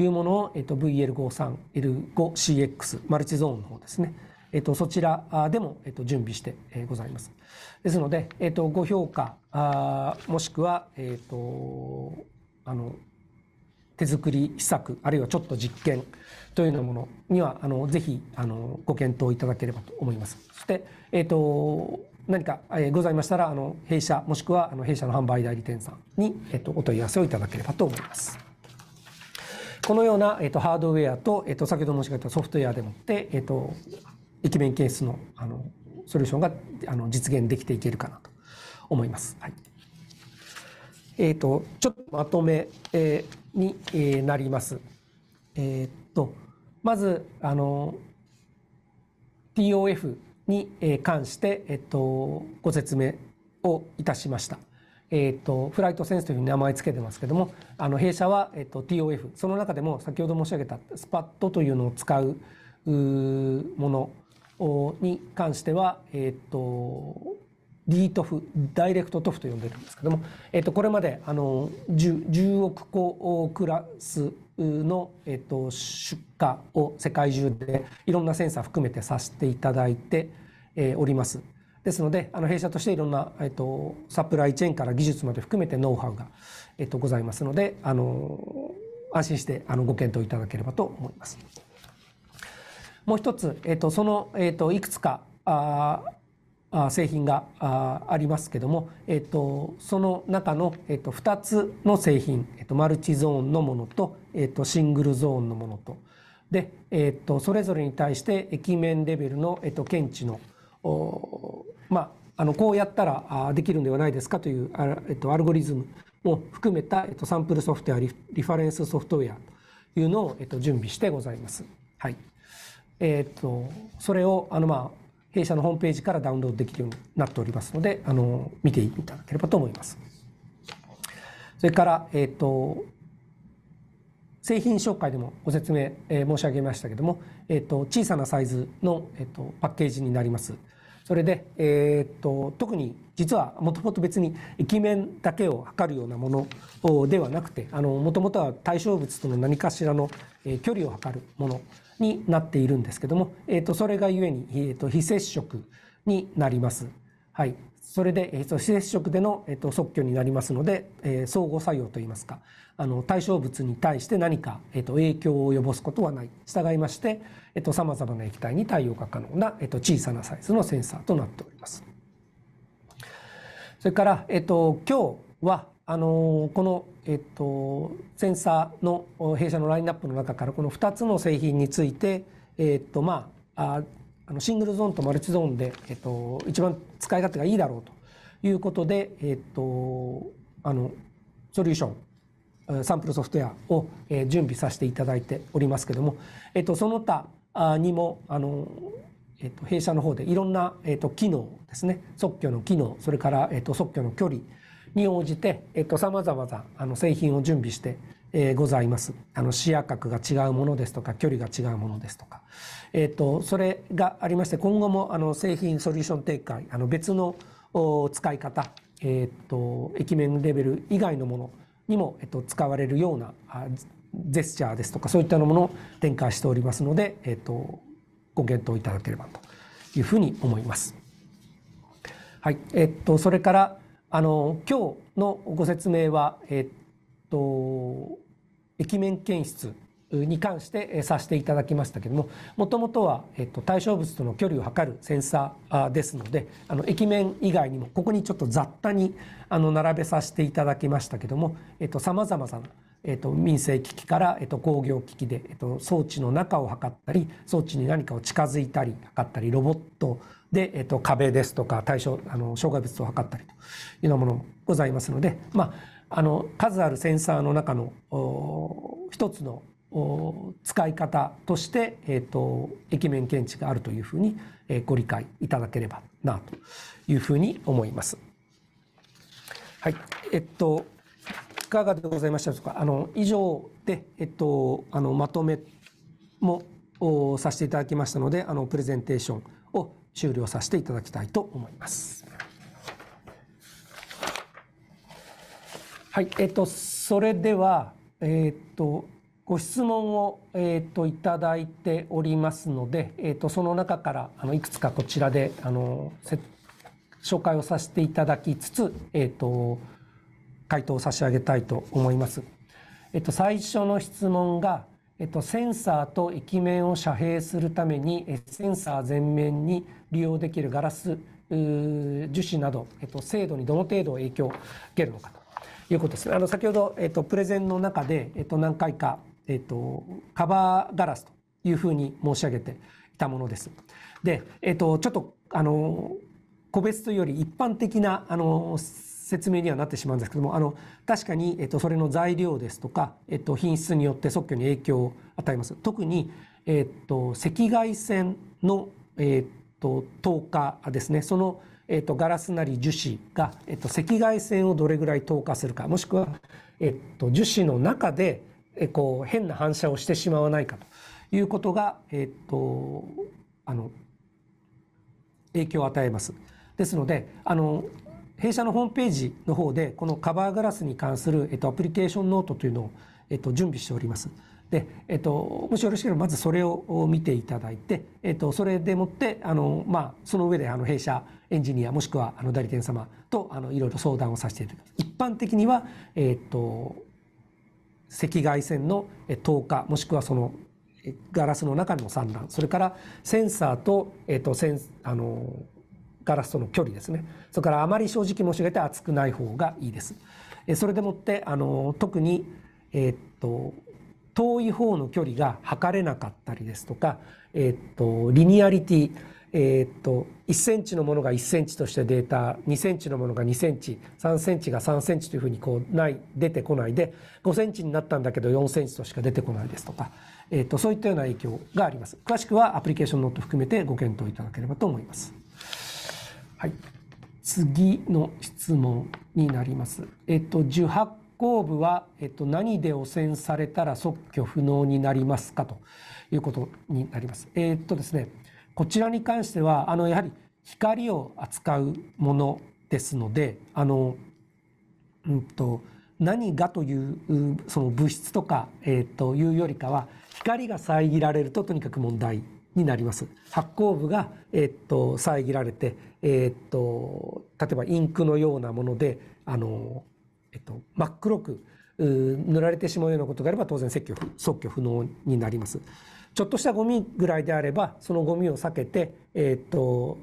いうものを、えー、と VL53、L5CX マルチゾーンの方ですね、えー、とそちらでも、えー、と準備してございます。ですので、えー、とご評価あもしくは、えー、とあの手作り施策あるいはちょっと実験というようなものにはあのぜひあのご検討いただければと思います。そして、えーと、何か、えー、ございましたらあの弊社もしくはあの弊社の販売代理店さんに、えーと、お問い合わせをいただければと思います。このような、えーと、ハードウェアと,、えー、と先ほど申し上げたソフトウェアでもって、えー、と液面ースのあのソリューションがあの実現できていけるかなと思います。はいえーと、ちょっとまとめ、えー、に、えー、なります。えーと、とまずあの TOF に関して、えっと、ご説明をいたしました。えっと、フライトセンスというふうに名前つけてますけどもあの弊社は、えっと、TOF その中でも先ほど申し上げたスパットというのを使うものに関しては、えっと、DTOF ダイレクト TOF と呼んでるんですけども、えっと、これまであの 10, 10億個クラスの、えっと、出荷を世界中でいろんなセンサー含めてさせていただいて、えおります。ですのであの弊社としていろんな、えっと、サプライチェーンから技術まで含めてノウハウが、えっと、ございますのであの安心してあのご検討いただければと思います。もう一つ、えっと、その、えっと、いくつかああ製品がありますけども、えっと、その中の、えっと、2つの製品、えっと、マルチゾーンのものとえっと、シングルゾーンのものと。で、えっと、それぞれに対して液面レベルの、えっと、検知の、まあ、あの、こうやったらできるんではないですかという、えっと、アルゴリズムも含めた、えっと、サンプルソフトウェア、リファレンスソフトウェアというのを、えっと、準備してございます。はい。えっと、それを、あの、まあ、弊社のホームページからダウンロードできるようになっておりますので、あの、見ていただければと思います。それから、えっと、製品紹介でもご説明、申し上げましたけども、えっと、小さなサイズの、えっと、パッケージになります。それで、えー、っと特に実はもともと別に液面だけを測るようなものではなくてもともとは対象物との何かしらの距離を測るものになっているんですけども、えー、っとそれがゆえに、えー、っと非接触になります。はい、それで、えー、と接触での、えー、と即興になりますので、えー、相互作用といいますかあの対象物に対して何か、えー、と影響を及ぼすことはない従いましてさまざまな液体に対応が可能な、えー、と小さなサイズのセンサーとなっております。それから、えー、と今日はあのこの、えっと、センサーの弊社のラインナップの中からこの2つの製品について、えっとまあ、あのシングルゾーンとマルチゾーンで、えっと、一番使い勝手がいいだろうということで、えっと、あのソリューションサンプルソフトウェアを準備させていただいておりますけども、えっと、その他にもあの、えっと、弊社の方でいろんな、えっと、機能ですね即興の機能それから、えっと、即興の距離に応じてさまざまな製品を準備してえー、ございますあの視野角が違うものですとか距離が違うものですとか、えーと、それがありまして今後もあの製品ソリューション展開あの別の使い方、えーと、液面レベル以外のものにも、えーと、使われるようなジェスチャーですとかそういったものを展開しておりますので、えー、とご検討いただければというふうに思います。はいえー、とそれからあの今日のご説明は、えーと液面検出に関してさせていただきましたけどももともとは、えっと、対象物との距離を測るセンサーですのであの液面以外にもここにちょっと雑多にあの並べさせていただきましたけどもさまざまなえっと、民生機器から、えっと、工業機器で、えっと、装置の中を測ったり装置に何かを近づいたり測ったりロボットで、えっと、壁ですとか対象あの障害物を測ったりというようなものもございますのでまああの数あるセンサーの中の一つの使い方として、えーと、駅面検知があるというふうに、えー、ご理解いただければなというふうに思います。はい、えっといかがでございましたでしょうか。あの以上でえっとあのまとめもさせていただきましたので、あのプレゼンテーションを終了させていただきたいと思います。はい、えっと、それでは、えっと、ご質問を、えっと、いただいておりますので、えっと、その中から、あの、いくつかこちらで、あの、紹介をさせていただきつつ、えっと、回答を差し上げたいと思います。えっと、最初の質問が、えっと、センサーと液面を遮蔽するために、センサー全面に利用できるガラス、樹脂など、えっと、精度にどの程度影響を受けるのか。いうことですね。あの先ほど、えっと、プレゼンの中で、えっと、何回か、えっと、カバーガラスというふうに申し上げていたものです。で、えっと、ちょっと、あの、個別というより一般的な、あの、説明にはなってしまうんですけども、あの、確かに、えっと、それの材料ですとか、えっと、品質によって即興に影響を与えます。特に、えっと、赤外線の、えっと、透過ですね。その、えっと、ガラスなり樹脂が、えっと、赤外線をどれぐらい透過するか、もしくは、えっと、樹脂の中で、えこう、変な反射をしてしまわないかということが、えっと、あの、影響を与えます。ですので、あの、弊社のホームページの方で、このカバーガラスに関する、えっと、アプリケーションノートというのを、えっと、準備しております。で、えっと、もしよろしければまずそれを見ていただいて、えっと、それでもってあの、まあ、その上であの弊社エンジニアもしくはあの代理店様とあのいろいろ相談をさせていただきます。一般的には、えっと赤外線の透過もしくはそのガラスの中の散乱それからセンサーと,、えっとセンあのガラスとの距離ですねそれからあまり正直申し上げて厚くない方がいいです。それでもってあの特に、えっと遠い方の距離が測れなかったりですとか、えっとリニアリティえー、っと1センチのものが1センチとしてデータ2センチのものが2センチ3センチが3センチというふうにこうない出てこないで5センチになったんだけど4センチとしか出てこないですとか、えー、っとそういったような影響があります詳しくはアプリケーションノート含めてご検討いただければと思います。はい次の質問になります。えっと、受発行部は、えっと、何で汚染されたら即挙不能になりますかということになります。えっとですね、こちらに関してはあのやはり光を扱うものですのであの、うんと、何がというその物質とか、えー、というよりかは光が遮られるととにかく問題になります発光部が、えー、と遮られて、えー、と例えばインクのようなものであの、えー、と真っ黒く塗られてしまうようなことがあれば当然撤去即去不能になります。ちょっとしたゴミぐらいであればそのゴミを避けて、えっと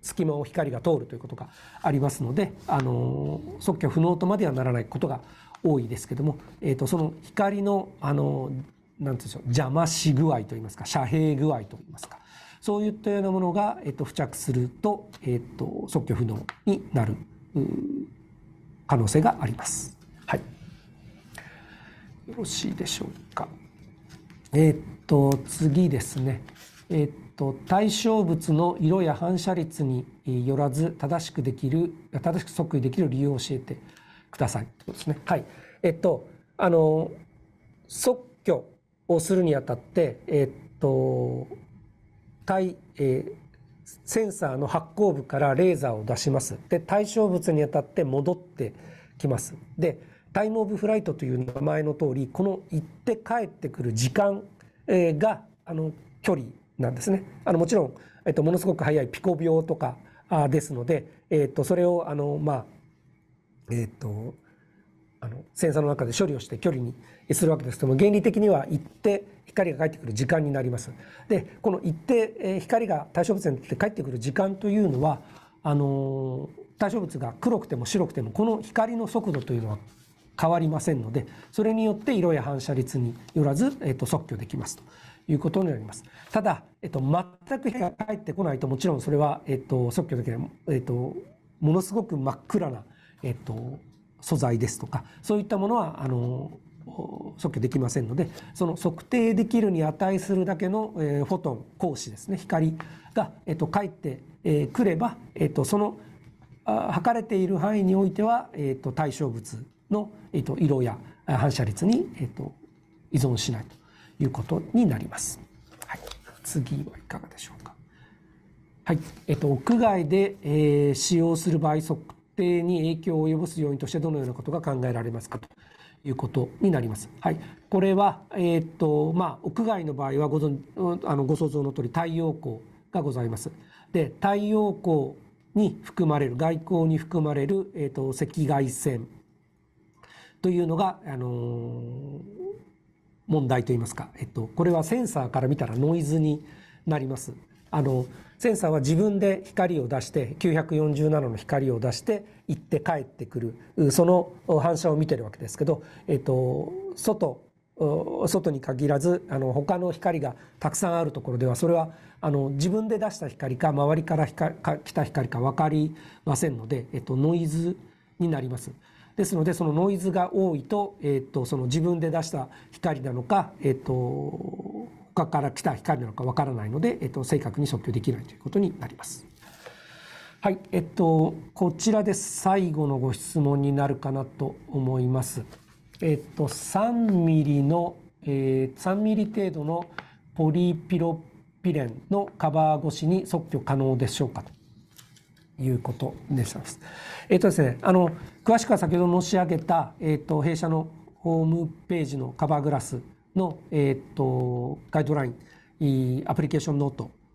隙間を光が通るということがありますので、あの即興不能とまではならないことが多いですけども、えー、とその光の、あのなんてうでしょう邪魔し具合といいますか遮蔽具合といいますかそういったようなものが、えー、と付着すると,、えー、と即興不能になる可能性があります。はい、よろしいでしょうか。えー、っと次ですね、えー、っと対象物の色や反射率によらず正しくできる正しく測位できる理由を教えてくださいということですね。はい、えっとあの即距をするにあたって、えっと対、えー、センサーの発光部からレーザーを出します。で対象物にあたって戻ってきます。でタイム・オブ・フライトという名前の通りこの行って帰ってくる時間があの距離なんですね。あのもちろん、えっと、ものすごく速いピコ秒とかですので、えっと、それをあの、まあえっと、あのセンサーの中で処理をして距離にするわけですけども原理的には行って光が返ってくる時間になります。でこの行って光が対象物にって帰ってくる時間というのはあの対象物が黒くても白くてもこの光の速度というのは変わりませんのでそれによって色や反射率によらず、えっと、即興できますということになりますただ、えっと、全く火が返ってこないともちろんそれは、えっと、即興できない、えっと、ものすごく真っ暗な、えっと、素材ですとかそういったものはあの測距できませんのでその測定できるに値するだけの、えー、フォトン光子ですね光が、えっと、返ってく、えー、れば、えっと、そのあ測れている範囲においては、えーと対象物の、えー、と色や反射率に、えー、と依存しないということになります。はい、次はいかがでしょうか。はい、えっ、ー、と屋外で、えー、使用する場合測定に影響を及ぼす要因としてどのようなことが考えられますかということになります。はい、これはえっ、ー、とまあ屋外の場合はご存あのご想像の通り太陽光がございます。で太陽光に含まれる外光に含まれるえっ、ー、と赤外線というのが、あの問題といいますか、えっと、これはセンサーから見たらノイズになります。あのセンサーは自分で光を出して947 0の光を出して行って帰ってくるその反射を見てるわけですけど、えっと、外外に限らずあの他の光がたくさんあるところではそれはあの自分で出した光か周りから来た光か分かりませんので、えっと、ノイズになります。ですのでそのノイズが多いと,、えー、とその自分で出した光なのか、えー、と他から来た光なのかわからないので、えー、と正確に測定できないということになります。はい、えっと、こちらで最後のご質問になるかなと思います。えっと、3ミリの、えー、3ミリ程度のポリピロピレンのカバー越しに測去可能でしょうかということでしたえっ、ー、とですね、あの詳しくは先ほど申し上げた、えーと、弊社のホームページのカバーグラスの、えーと、ガイドラインアプリケーションノー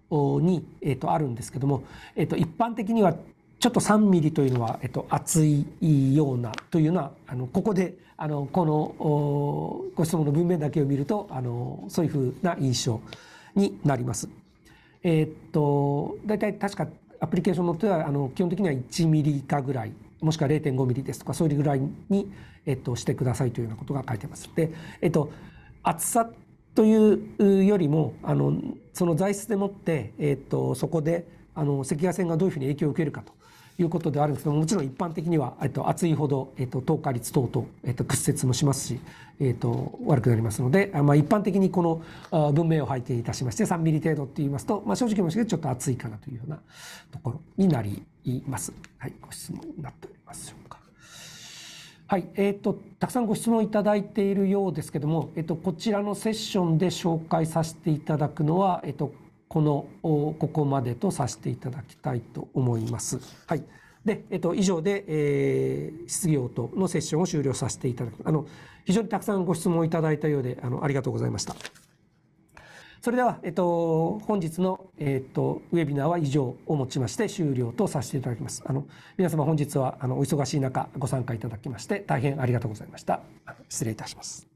トに、えーと、あるんですけども、えー、と一般的にはちょっと3ミリというのは、えっと、厚いようなというのはあのここであのこのご質問の文面だけを見るとあのそういうふうな印象になります。えっと大体確かアプリケーションのってはあの基本的には1ミリ以下ぐらいもしくは0.5ミリですとかそういうぐらいに、えっと、してくださいというようなことが書いてます。で、えっと、厚さというよりもあのその材質でもって、えっと、そこであの赤外線がどういうふうに影響を受けるかということであるんですけども、もちろん一般的には、えっと、暑いほど、えっと、透過率等々、えっと、屈折もしますし、えっと、悪くなりますので、まあ、一般的にこの文明を背景いたしまして、3ミリ程度って言いますと、まあ、正直申し上ちょっと暑いかなというようなところになります。はい、ご質問になっておりますでしょうか。はい、えっ、ー、と、たくさんご質問いただいているようですけども、えっ、ー、と、こちらのセッションで紹介させていただくのは、えっ、ー、と、この、ここまでとさせていただきたいと思います。はい。で、えっと、以上で、えー、質疑応答のセッションを終了させていただき、あの、非常にたくさんご質問をいただいたようで、あの、ありがとうございました。それでは、えっと、本日の、えっと、ウェビナーは以上をもちまして終了とさせていただきます。あの、皆様本日は、あの、お忙しい中、ご参加いただきまして、大変ありがとうございました。失礼いたします。